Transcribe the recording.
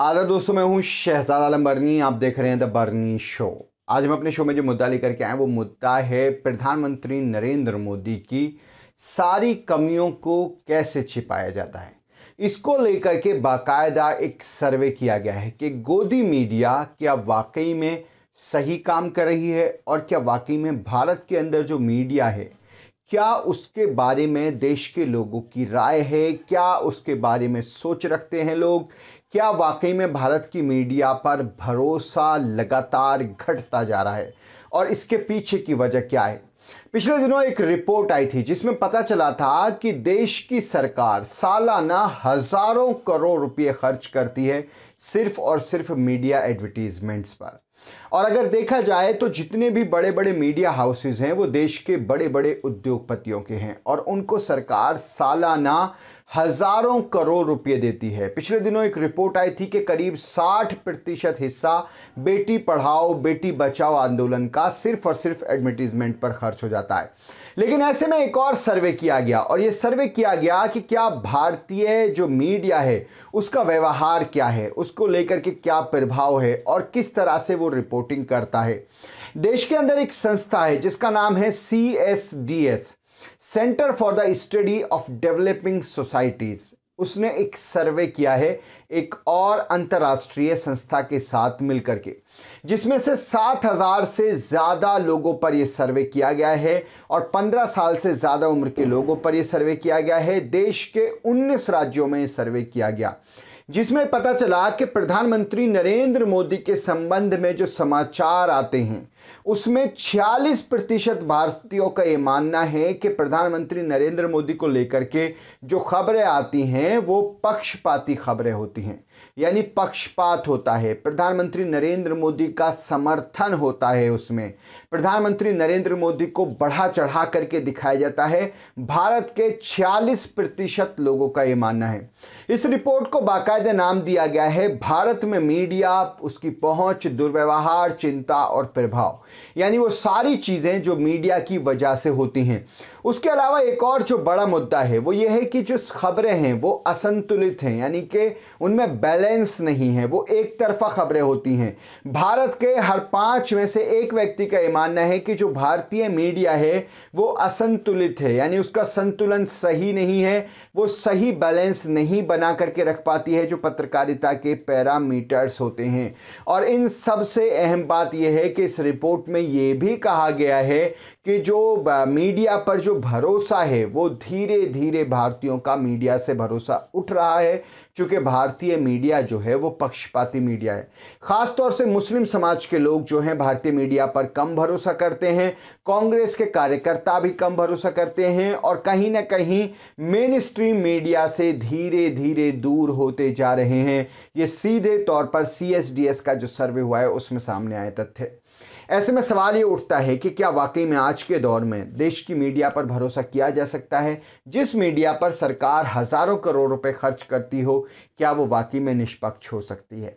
आदर दोस्तों मैं हूं शहजाद आलम बर्नी आप देख रहे हैं द बर्नी शो आज हम अपने शो में जो मुद्दा लेकर के आए वो मुद्दा है प्रधानमंत्री नरेंद्र मोदी की सारी कमियों को कैसे छिपाया जाता है इसको लेकर के बाकायदा एक सर्वे किया गया है कि गोदी मीडिया क्या वाकई में सही काम कर रही है और क्या वाकई में भारत के अंदर जो मीडिया है क्या उसके बारे में देश के लोगों की राय है क्या उसके बारे में सोच रखते हैं लोग क्या वाकई में भारत की मीडिया पर भरोसा लगातार घटता जा रहा है और इसके पीछे की वजह क्या है पिछले दिनों एक रिपोर्ट आई थी जिसमें पता चला था कि देश की सरकार सालाना हजारों करोड़ रुपए खर्च करती है सिर्फ और सिर्फ मीडिया एडवर्टीजमेंट्स पर और अगर देखा जाए तो जितने भी बड़े बड़े मीडिया हाउसेज हैं वो देश के बड़े बड़े उद्योगपतियों के हैं और उनको सरकार सालाना हज़ारों करोड़ रुपए देती है पिछले दिनों एक रिपोर्ट आई थी कि करीब 60 प्रतिशत हिस्सा बेटी पढ़ाओ बेटी बचाओ आंदोलन का सिर्फ और सिर्फ एडवर्टीजमेंट पर खर्च हो जाता है लेकिन ऐसे में एक और सर्वे किया गया और ये सर्वे किया गया कि क्या भारतीय जो मीडिया है उसका व्यवहार क्या है उसको लेकर के क्या प्रभाव है और किस तरह से वो रिपोर्टिंग करता है देश के अंदर एक संस्था है जिसका नाम है C S D S centre for the study of developing societies उसने एक सर्वे किया है एक और अंतर्राष्ट्रीय संस्था के साथ मिलकर के जिसमें से सात हज़ार से ज़्यादा लोगों पर यह सर्वे किया गया है और पंद्रह साल से ज़्यादा उम्र के लोगों पर यह सर्वे किया गया है देश के उन्नीस राज्यों में सर्वे किया गया जिसमें पता चला कि प्रधानमंत्री नरेंद्र मोदी के संबंध में जो समाचार आते हैं उसमें 46 प्रतिशत भारतीयों का ये मानना है कि प्रधानमंत्री नरेंद्र मोदी को लेकर के जो खबरें आती हैं वो पक्षपाती खबरें होती हैं यानी पक्षपात होता है प्रधानमंत्री नरेंद्र मोदी का समर्थन होता है उसमें प्रधानमंत्री नरेंद्र मोदी को बढ़ा चढ़ा करके दिखाया जाता है भारत के छियालीस प्रतिशत लोगों का ये मानना है इस रिपोर्ट को बाकायदा बाकायदा नाम दिया गया है भारत में मीडिया उसकी पहुंच दुर्व्यवहार चिंता और प्रभाव यानी वो सारी चीज़ें जो मीडिया की वजह से होती हैं उसके अलावा एक और जो बड़ा मुद्दा है वो ये है कि जो खबरें हैं वो असंतुलित हैं यानी कि उनमें बैलेंस नहीं है वो एक तरफा खबरें होती हैं भारत के हर पाँच में से एक व्यक्ति का ये मानना है कि जो भारतीय मीडिया है वो असंतुलित है यानी उसका संतुलन सही नहीं है वो सही बैलेंस नहीं बना करके रख पाती है जो पत्रकारिता के पैरामीटर्स होते हैं और इन सबसे अहम बात यह है कि इस रिपोर्ट में ये भी कहा गया है कि जो मीडिया पर जो भरोसा है वो धीरे धीरे भारतीयों का मीडिया से भरोसा उठ रहा है क्योंकि भारतीय मीडिया जो है वो पक्षपाती मीडिया है तौर से मुस्लिम समाज के लोग जो हैं भारतीय मीडिया पर कम भरोसा करते हैं कांग्रेस के कार्यकर्ता भी कम भरोसा करते हैं और कहीं ना कहीं मेन स्ट्रीम मीडिया से धीरे धीरे दूर होते जा रहे हैं ये सीधे तौर पर सी का जो सर्वे हुआ है उसमें सामने आए तथ्य ऐसे में सवाल ये उठता है कि क्या वाकई में आज के दौर में देश की मीडिया पर भरोसा किया जा सकता है जिस मीडिया पर सरकार हज़ारों करोड़ रुपए खर्च करती हो क्या वो वाकई में निष्पक्ष हो सकती है